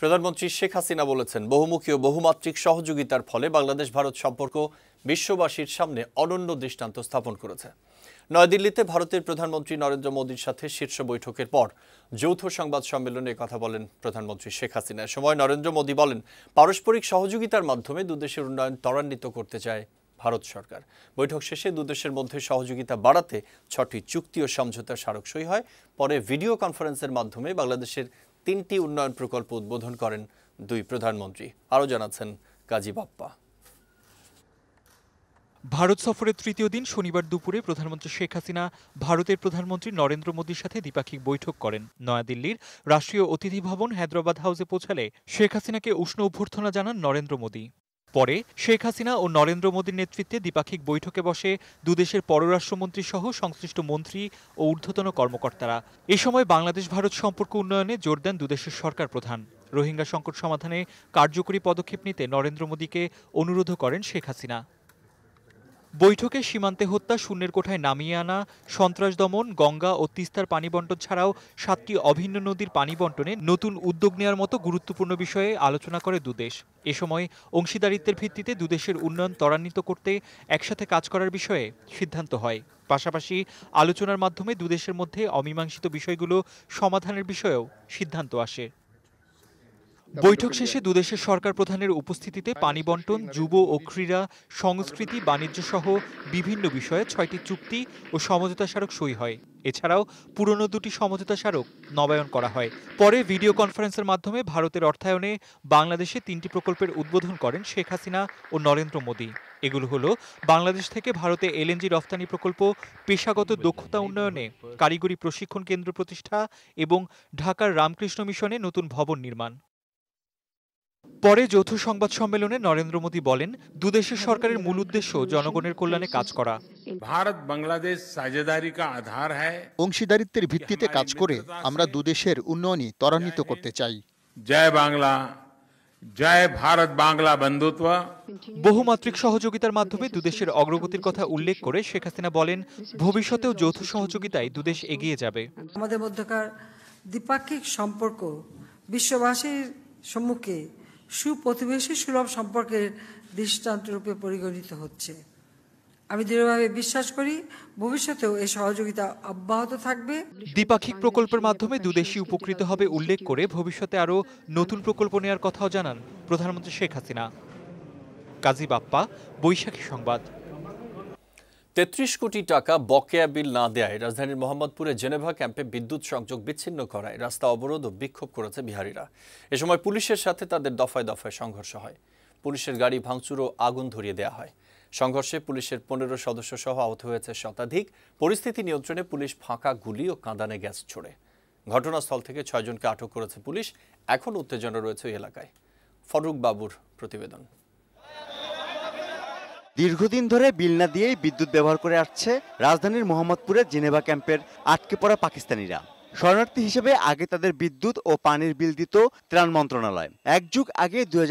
প্রধানমন্ত্রী শেখ হাসিনা বলেছেন বহুমুখী ও বহুমাত্রিক সহযোগিতার ফলে বাংলাদেশ ভারত সম্পর্ক বিশ্ববাসীর সামনে অনন্য দৃষ্টান্ত স্থাপন করেছে নয়াদিল্লিতে ভারতের প্রধানমন্ত্রী নরেন্দ্র মোদীর সাথে শীর্ষ বৈঠকের পর যৌথ সংবাদ সম্মেলনে কথা বলেন প্রধানমন্ত্রী শেখ হাসিনা সময় নরেন্দ্র মোদী বলেন পারস্পরিক সহযোগিতার মাধ্যমে দুদেশের উন্নয়ন ত্বরান্বিত করতে চায় ভারত সরকার বৈঠক শেষে দুদেশের মধ্যে সহযোগিতা বাড়াতে ছটি চুক্তি ও সমঝোতা স্মারক সই হয় পরে ভিডিও কনফারেন্সের মাধ্যমে বাংলাদেশের তিনটি উন্নয়ন প্রকল্প উদ্বোধন করেন দুই প্রধানমন্ত্রী আরও জানাচ্ছেন কাজী বাপ্পা ভারত সফরের তৃতীয় দিন শনিবার দুপুরে প্রধানমন্ত্রী শেখ হাসিনা ভারতের প্রধানমন্ত্রী নরেন্দ্র মোদীর সাথে দ্বিপাক্ষিক বৈঠক করেন নয়াদিল্লির রাষ্ট্রীয় অতিথি ভবন হায়দ্রাবাদ হাউসে পৌঁছালে শেখ হাসিনাকে উষ্ণ অভ্যর্থনা জানান নরেন্দ্র মোদী পরে শেখ হাসিনা ও নরেন্দ্র মোদীর নেতৃত্বে দ্বিপাক্ষিক বৈঠকে বসে দুদেশের পররাষ্ট্রমন্ত্রী সহ সংশ্লিষ্ট মন্ত্রী ও ঊর্ধ্বতন কর্মকর্তারা এ সময় বাংলাদেশ ভারত সম্পর্ক উন্নয়নে জোর দেন দুদেশের সরকার প্রধান রোহিঙ্গা সংকট সমাধানে কার্যকরী পদক্ষেপ নিতে নরেন্দ্র মোদীকে অনুরোধ করেন শেখ হাসিনা বৈঠকে সীমান্তে হত্যা শূন্যের কোঠায় নামিয়ে আনা সন্ত্রাস দমন গঙ্গা ও তিস্তার পানি বন্টন ছাড়াও সাতটি অভিন্ন নদীর পানি বন্টনে নতুন উদ্যোগ নেওয়ার মতো গুরুত্বপূর্ণ বিষয়ে আলোচনা করে দুদেশ এ সময় অংশীদারিত্বের ভিত্তিতে দুদেশের উন্নয়ন ত্বরান্বিত করতে একসাথে কাজ করার বিষয়ে সিদ্ধান্ত হয় পাশাপাশি আলোচনার মাধ্যমে দুদেশের মধ্যে অমীমাংসিত বিষয়গুলো সমাধানের বিষয়েও সিদ্ধান্ত আসে বৈঠক শেষে দুদেশের সরকার প্রধানের উপস্থিতিতে পানি বন্টন যুব ও ক্রীড়া সংস্কৃতি বাণিজ্য সহ বিভিন্ন বিষয়ে ছয়টি চুক্তি ও সমঝোতা স্মারক সই হয় এছাড়াও পুরনো দুটি সমঝোতা স্মারক নবায়ন করা হয় পরে ভিডিও কনফারেন্সের মাধ্যমে ভারতের অর্থায়নে বাংলাদেশে তিনটি প্রকল্পের উদ্বোধন করেন শেখ হাসিনা ও নরেন্দ্র মোদী এগুলো হলো বাংলাদেশ থেকে ভারতে এলএনজি রফতানি প্রকল্প পেশাগত দক্ষতা উন্নয়নে কারিগরি প্রশিক্ষণ কেন্দ্র প্রতিষ্ঠা এবং ঢাকার রামকৃষ্ণ মিশনে নতুন ভবন নির্মাণ পরে যৌথ সংবাদ সম্মেলনে নরেন্দ্র মোদী বলেন দুদেশের সরকারের মূল উদ্দেশ্য জনগণের কল্যাণে কাজ করা ভারত বাংলাদেশ সাজেদারি আধার হ্যায় অংশীদারিত্বের ভিত্তিতে কাজ করে আমরা দুদেশের উন্নয়নই ত্বরান্বিত করতে চাই জয় বাংলা জয় ভারত বাংলা বন্ধুত্ব বহুমাত্রিক সহযোগিতার মাধ্যমে দুদেশের অগ্রগতির কথা উল্লেখ করে শেখ হাসিনা বলেন ভবিষ্যতেও যৌথ সহযোগিতায় দুদেশ এগিয়ে যাবে আমাদের মধ্যকার দ্বিপাক্ষিক সম্পর্ক বিশ্ববাসীর সম্মুখে সুপ্রতিবেশী সুলভ সম্পর্কের দৃষ্টান্তরূপে পরিগণিত হচ্ছে আমি দৃঢ়ভাবে বিশ্বাস করি ভবিষ্যতেও এই সহযোগিতা অব্যাহত থাকবে দ্বিপাক্ষিক প্রকল্পের মাধ্যমে দুদেশই উপকৃত হবে উল্লেখ করে ভবিষ্যতে আরও নতুন প্রকল্প নেওয়ার কথাও জানান প্রধানমন্ত্রী শেখ হাসিনা কাজী বাপ্পা বৈশাখী সংবাদ তেত্রিশ কোটি টাকা বকেয়া বিল না দেয় রাজধানীর মোহাম্মদপুরে জেনেভা ক্যাম্পে বিদ্যুৎ সংযোগ বিচ্ছিন্ন করায় রাস্তা অবরোধ ও বিক্ষোভ করেছে বিহারীরা এ সময় পুলিশের সাথে তাদের দফায় দফায় সংঘর্ষ হয় পুলিশের গাড়ি ভাঙচুর ও আগুন ধরিয়ে দেওয়া হয় সংঘর্ষে পুলিশের পনেরো সদস্য সহ আহত হয়েছে শতাধিক পরিস্থিতি নিয়ন্ত্রণে পুলিশ ফাঁকা গুলি ও কাঁদানে গ্যাস ছোড়ে ঘটনাস্থল থেকে ছয়জনকে আটক করেছে পুলিশ এখন উত্তেজনা রয়েছে ওই এলাকায় ফরুক বাবুর প্রতিবেদন দীর্ঘদিন ধরে বিল না দিয়েই বিদ্যুৎ ব্যবহার করে আসছে রাজধানীর মোহাম্মদপুরের জেনেভা ক্যাম্পের আটকে পড়া পাকিস্তানিরা শরণার্থী হিসেবে আগে তাদের বিদ্যুৎ ও পানির বিল দিত ত্রাণ মন্ত্রণালয় এক যুগ আগে দুই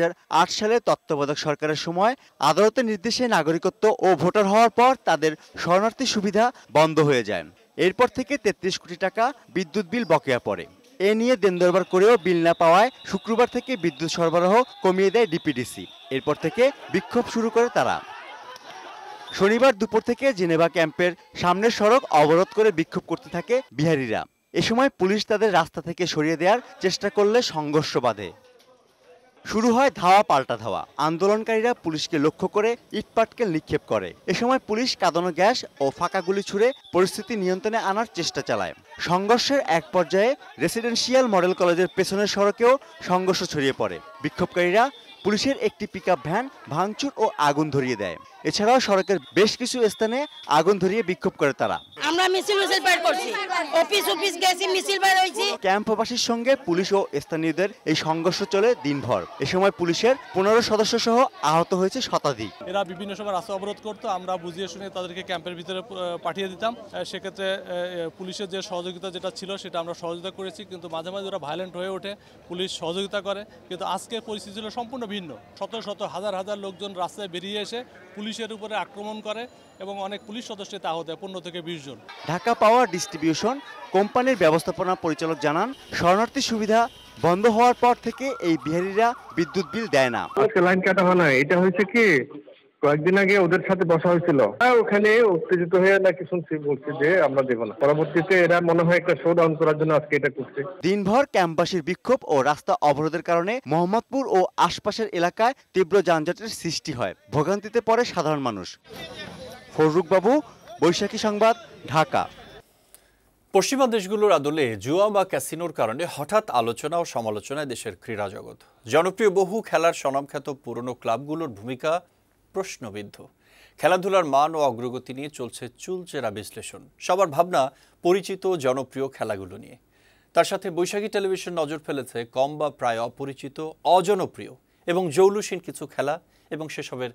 সালে তত্ত্বাবধায়ক সরকারের সময় আদালতের নির্দেশে নাগরিকত্ব ও ভোটার হওয়ার পর তাদের শরণার্থী সুবিধা বন্ধ হয়ে যায় এরপর থেকে তেত্রিশ কোটি টাকা বিদ্যুৎ বিল বকেয়া পড়ে এ নিয়ে দেনদরবার করেও বিল না পাওয়ায় শুক্রবার থেকে বিদ্যুৎ সরবরাহ কমিয়ে দেয় ডিপিডিসি এরপর থেকে বিক্ষোভ শুরু করে তারা শনিবার দুপুর থেকে জেনেভা ক্যাম্পের সামনের সড়ক অবরোধ করে বিক্ষোভ করতে থাকে বিহারিরা এ সময় পুলিশ তাদের রাস্তা থেকে সরিয়ে দেওয়ার চেষ্টা করলে সংঘর্ষ বাঁধে শুরু হয় ধাওয়া পাল্টা ধাওয়া আন্দোলনকারীরা পুলিশকে লক্ষ্য করে ইটপাটকেল নিক্ষেপ করে এ সময় পুলিশ কাঁদানো গ্যাস ও ফাঁকা গুলি ছুড়ে পরিস্থিতি নিয়ন্ত্রণে আনার চেষ্টা চালায় সংঘর্ষের এক পর্যায়ে রেসিডেন্সিয়াল মডেল কলেজের পেছনের সড়কেও সংঘর্ষ ছড়িয়ে পড়ে বিক্ষোভকারীরা পুলিশের একটি পিকআপ ভ্যান ভাঙচুর ও আগুন ধরিয়ে দেয় এছাড়াও সড়কের বেশ কিছু স্থানে আগুন ধরিয়ে বিক্ষোভ করে তারা আমরা মিছিল মিছিল বের করছি অফিস অফিস গেছি মিছিল বের হইছি ক্যাম্পবাসীর সঙ্গে পুলিশ ও স্থানীয়দের এই সংঘর্ষ চলে দিনভর এই সময় পুলিশের 15 সদস্য সহ আহত হয়েছে শতাধিক এরা বিভিন্ন সময় রাস্তা অবরোধ করত আমরা বুঝিয়ে শুনে তাদেরকে ক্যাম্পের ভিতরে পাঠিয়ে দিতাম সেক্ষেত্রে পুলিশের যে সহযোগিতা যেটা ছিল সেটা আমরা সহযোগিতা করেছি কিন্তু মাঝে মাঝে ওরা ভায়োলেন্ট হয়ে ওঠে পুলিশ সহযোগিতা করে কিন্তু আজকে পরিস্থিতি ছিল সম্পূর্ণ ভিন্ন শত শত হাজার হাজার লোকজন রাস্তায় বেরিয়ে এসে পুলিশ পুলিশের উপরে আক্রমণ করে এবং অনেক পুলিশ সদস্য তাহত হয় পনেরো থেকে বিশ জন ঢাকা পাওয়ার ডিস্ট্রিবিউশন কোম্পানির ব্যবস্থাপনা পরিচালক জানান শরণার্থী সুবিধা বন্ধ হওয়ার পর থেকে এই বিহারিরা বিদ্যুৎ বিল দেয় না আচ্ছা, লাইন কাটা হলো এটা হয়েছে কি কয়েকদিন আগে ওদের সাথে বসা হয়েছিল হ্যাঁ, ওখানে উত্তেজিত হয়ে নাকি শুনছি বলছে যে আমরা দেব না পরবর্তীতে এরা মনে হয় একটা শো ডাউন করার জন্য আজকে এটা করছে দিনভর ক্যাম্পাসের বিক্ষোভ ও রাস্তা অবরোধের কারণে মোহাম্মদপুর ও আশপাশের এলাকায় তীব্র যানজটের সৃষ্টি হয় ভোগান্তিতে পড়ে সাধারণ মানুষ ফরুক বাবু বৈশাখী সংবাদ ঢাকা পশ্চিমা দেশগুলোর আদলে জুয়া বা ক্যাসিনোর কারণে হঠাৎ আলোচনা ও সমালোচনায় দেশের ক্রীড়া জগৎ জনপ্রিয় বহু খেলার স্বনামখ্যাত পুরনো ক্লাবগুলোর ভূমিকা প্রশ্নবিদ্ধ খেলাধুলার মান ও অগ্রগতি নিয়ে চলছে চুলচেরা বিশ্লেষণ সবার ভাবনা পরিচিত জনপ্রিয় খেলাগুলো নিয়ে তার সাথে বৈশাখী টেলিভিশন নজর ফেলেছে কম বা প্রায় অপরিচিত অজনপ্রিয় এবং জৌলুসীন কিছু খেলা এবং সেসবের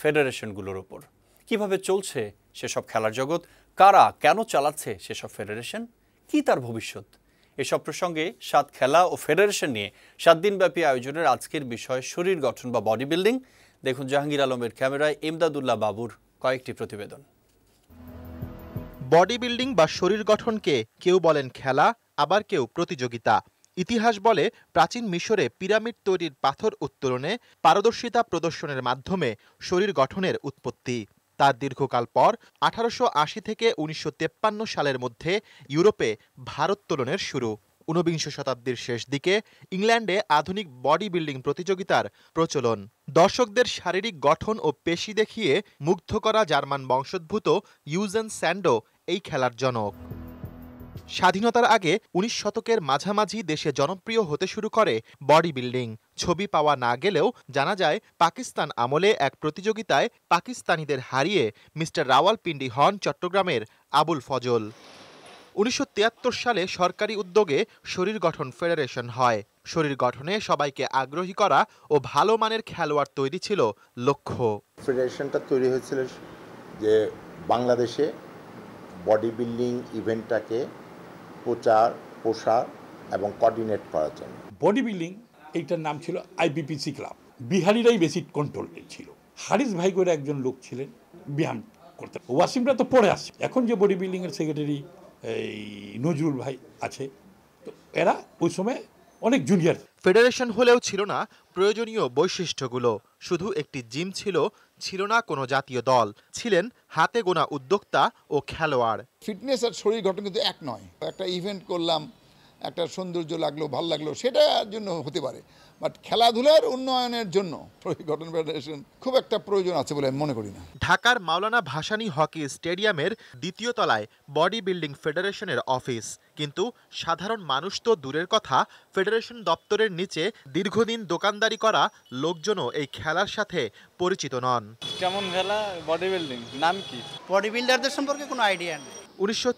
ফেডারেশনগুলোর ওপর কিভাবে চলছে সেসব খেলার জগৎ কারা কেন চালাচ্ছে সেসব ফেডারেশন কি তার ভবিষ্যৎ এসব প্রসঙ্গে সাত খেলা ও ফেডারেশন নিয়ে সাত দিনব্যাপী আয়োজনের আজকের বিষয় শরীর গঠন বা বডি বিল্ডিং দেখুন জাহাঙ্গীর আলমের ক্যামেরায় ইমদাদুল্লাহ বাবুর কয়েকটি প্রতিবেদন বডি বিল্ডিং বা শরীর গঠনকে কেউ বলেন খেলা আবার কেউ প্রতিযোগিতা ইতিহাস বলে প্রাচীন মিশরে পিরামিড তৈরির পাথর উত্তোলনে পারদর্শিতা প্রদর্শনের মাধ্যমে শরীর গঠনের উৎপত্তি তার দীর্ঘকাল পর আঠারোশো থেকে উনিশশো সালের মধ্যে ইউরোপে ভারোত্তোলনের শুরু ঊনবিংশ শতাব্দীর শেষ দিকে ইংল্যান্ডে আধুনিক বডি বিল্ডিং প্রতিযোগিতার প্রচলন দর্শকদের শারীরিক গঠন ও পেশি দেখিয়ে মুগ্ধ করা জার্মান বংশোদ্ভূত ইউজেন স্যান্ডো এই খেলার জনক স্বাধীনতার আগে উনিশ শতকের মাঝামাঝি দেশে জনপ্রিয় হতে শুরু করে বডি বিল্ডিং ছবি পাওয়া না গেলেও জানা যায় পাকিস্তান আমলে এক প্রতিযোগিতায় পাকিস্তানিদের হারিয়ে মিস্টার রাওয়ালপিন্ডি হন চট্টগ্রামের আবুল ফজল উনিশশো সালে সরকারি উদ্যোগে শরীর গঠন ফেডারেশন হয় শরীর গঠনে সবাইকে আগ্রহী করা ও ভালো মানের খেলোয়াড় তৈরি ছিল লক্ষ্য ফেডারেশনটা তৈরি হয়েছিল যে বাংলাদেশে বডি বিল্ডিং ইভেন্টটাকে প্রচার প্রসার এবং কোঅর্ডিনেট করার জন্য বডি বিল্ডিং এইটার নাম ছিল আইবিপিসি ক্লাব বিহারিরাই বেশি কন্ট্রোল ছিল হারিস ভাই করে একজন লোক ছিলেন ব্যায়াম করতেন ওয়াসিমরা তো পড়ে আসছে এখন যে বডি বিল্ডিংয়ের সেক্রেটারি এই নজরুল ভাই আছে তো এরা ওই সময় অনেক জুনিয়র ফেডারেশন হলেও ছিল না প্রয়োজনীয় বৈশিষ্ট্যগুলো শুধু একটি জিম ছিল ছিল না কোনো জাতীয় দল ছিলেন হাতে গোনা উদ্যোক্তা ও খেলোয়াড় ফিটনেস আর শরীর গঠন কিন্তু এক নয় একটা ইভেন্ট করলাম একটা সৌন্দর্য লাগলো ভাল লাগলো সেটার জন্য হতে পারে বাট খেলাধুলার উন্নয়নের জন্য গঠন ফেডারেশন খুব একটা প্রয়োজন আছে বলে আমি মনে করি না ঢাকার মাওলানা ভাসানী হকি স্টেডিয়ামের দ্বিতীয় তলায় বডি বিল্ডিং ফেডারেশনের অফিস কিন্তু সাধারণ মানুষ তো দূরের কথা ফেডারেশন দপ্তরের নিচে দীর্ঘদিন দোকানদারি করা লোকজনও এই খেলার সাথে পরিচিত নন কেমন খেলা বডি বিল্ডিং নাম কি বডি বিল্ডারদের সম্পর্কে কোনো আইডিয়া নেই উনিশশো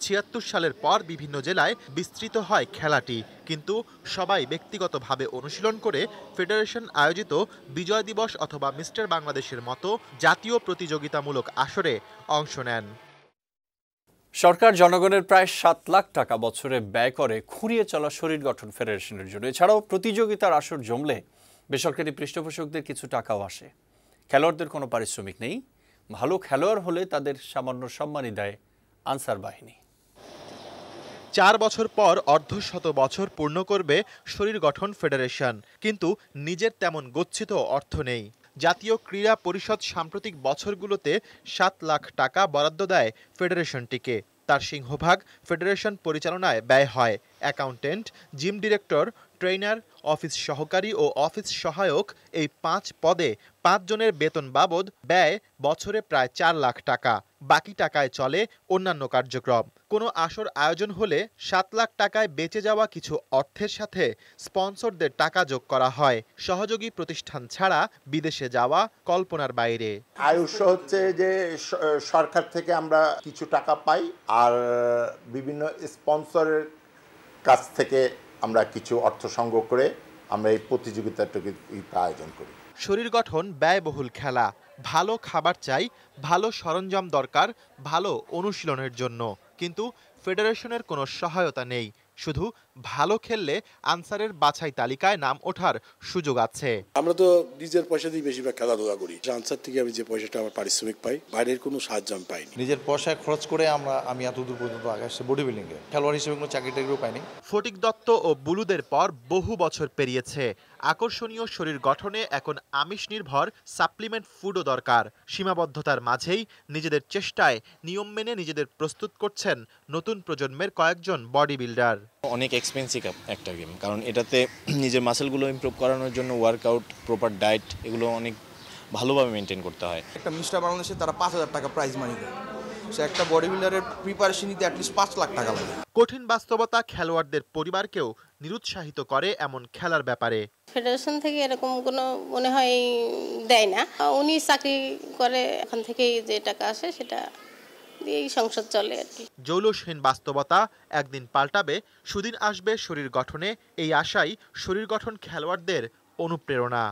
সালের পর বিভিন্ন জেলায় বিস্তৃত হয় খেলাটি কিন্তু সবাই ব্যক্তিগতভাবে অনুশীলন করে ফেডারেশন আয়োজিত বিজয় দিবস অথবা মিস্টার বাংলাদেশের মতো জাতীয় প্রতিযোগিতামূলক আসরে অংশ নেন সরকার জনগণের প্রায় সাত লাখ টাকা বছরে ব্যয় করে খুঁড়িয়ে চলা শরীর গঠন ফেডারেশনের জন্য এছাড়াও প্রতিযোগিতার আসর জমলে বেসরকারি পৃষ্ঠপোষকদের কিছু টাকাও আসে খেলোয়াড়দের কোনো পারিশ্রমিক নেই ভালো খেলোয়াড় হলে তাদের সামান্য সম্মানই দেয় আনসার বাহিনী চার বছর পর অর্ধশত বছর পূর্ণ করবে শরীর গঠন ফেডারেশন কিন্তু নিজের তেমন গচ্ছিত অর্থ নেই জাতীয় ক্রীড়া পরিষদ সাম্প্রতিক বছরগুলোতে সাত লাখ টাকা বরাদ্দ দেয় ফেডারেশনটিকে তার সিংহভাগ ফেডারেশন পরিচালনায় ব্যয় হয় accountant gym director trainer office সহকারী ও অফিস সহায়ক এই পাঁচ পদে পাঁচজনের বেতন বাবদ ব্যয় বছরে প্রায় চার লাখ টাকা বাকি টাকায় চলে অন্যান্য কার্যক্রম কোনো আসর আয়োজন হলে সাত লাখ টাকায় বেঁচে যাওয়া কিছু অর্থের সাথে স্পন্সরদের টাকা যোগ করা হয় সহযোগী প্রতিষ্ঠান ছাড়া বিদেশে যাওয়া কল্পনার বাইরে আয়ুষ হচ্ছে যে সরকার থেকে আমরা কিছু টাকা পাই আর বিভিন্ন স্পন্সরের কাছ থেকে আমরা কিছু অর্থ সংগ্রহ করে আমরা এই প্রতিযোগিতাটাকে আয়োজন করি শরীর গঠন ব্যয়বহুল খেলা ভালো খাবার চাই ভালো সরঞ্জাম দরকার ভালো অনুশীলনের জন্য কিন্তু ফেডারেশনের কোনো সহায়তা নেই শুধু ভালো খেললে আনসারের বাছাই তালিকায় নাম ওঠার সুযোগ আছে আমরা তো নিজের পয়সা দিয়ে বেশিরভাগ খেলাধুলা করি আনসার থেকে আমি যে পয়সাটা আমার পারিশ্রমিক পাই বাইরের কোনো সাহায্য আমি পাইনি নিজের পয়সায় খরচ করে আমরা আমি এত দূর পর্যন্ত আগে আসছি বডি বিল্ডিং এ খেলোয়াড় হিসেবে কোনো চাকরি টাকরিও পাইনি ফটিক দত্ত ও বুলুদের পর বহু বছর পেরিয়েছে আকর্ষণীয় শরীর গঠনে এখন আমিষ নির্ভর সাপ্লিমেন্ট ফুডও দরকার সীমাবদ্ধতার মাঝেই নিজেদের চেষ্টায় নিয়ম মেনে নিজেদের প্রস্তুত করছেন নতুন প্রজন্মের কয়েকজন বডি বিল্ডার অনেক এক্সপেন্সিভ একটা গেম কারণ এটাতে নিজের মাসেলগুলো ইমপ্রুভ করানোর জন্য ওয়ার্কআউট প্রপার ডায়েট এগুলো অনেক ভালোভাবে মেনটেন করতে হয় একটা মিস্টার বাংলাদেশে তারা পাঁচ হাজার টাকা প্রাইজ মানি দেয় সে একটা বডি বিল্ডারের প্রিপারেশন নিতে অ্যাটলিস্ট পাঁচ লাখ টাকা লাগে কঠিন বাস্তবতা খেলোয়াড়দের পরিবারকেও নিরুৎসাহিত করে এমন খেলার ব্যাপারে ফেডারেশন থেকে এরকম কোনো মনে হয় দেয় না উনি চাকরি করে ওখান থেকেই যে টাকা আসে সেটা জৌলসহীন বাস্তবতা একদিন পাল্টাবে সুদিন আসবে শরীর গঠনে এই আশাই শরীর গঠন খেলোয়াড়দের অনুপ্রেরণা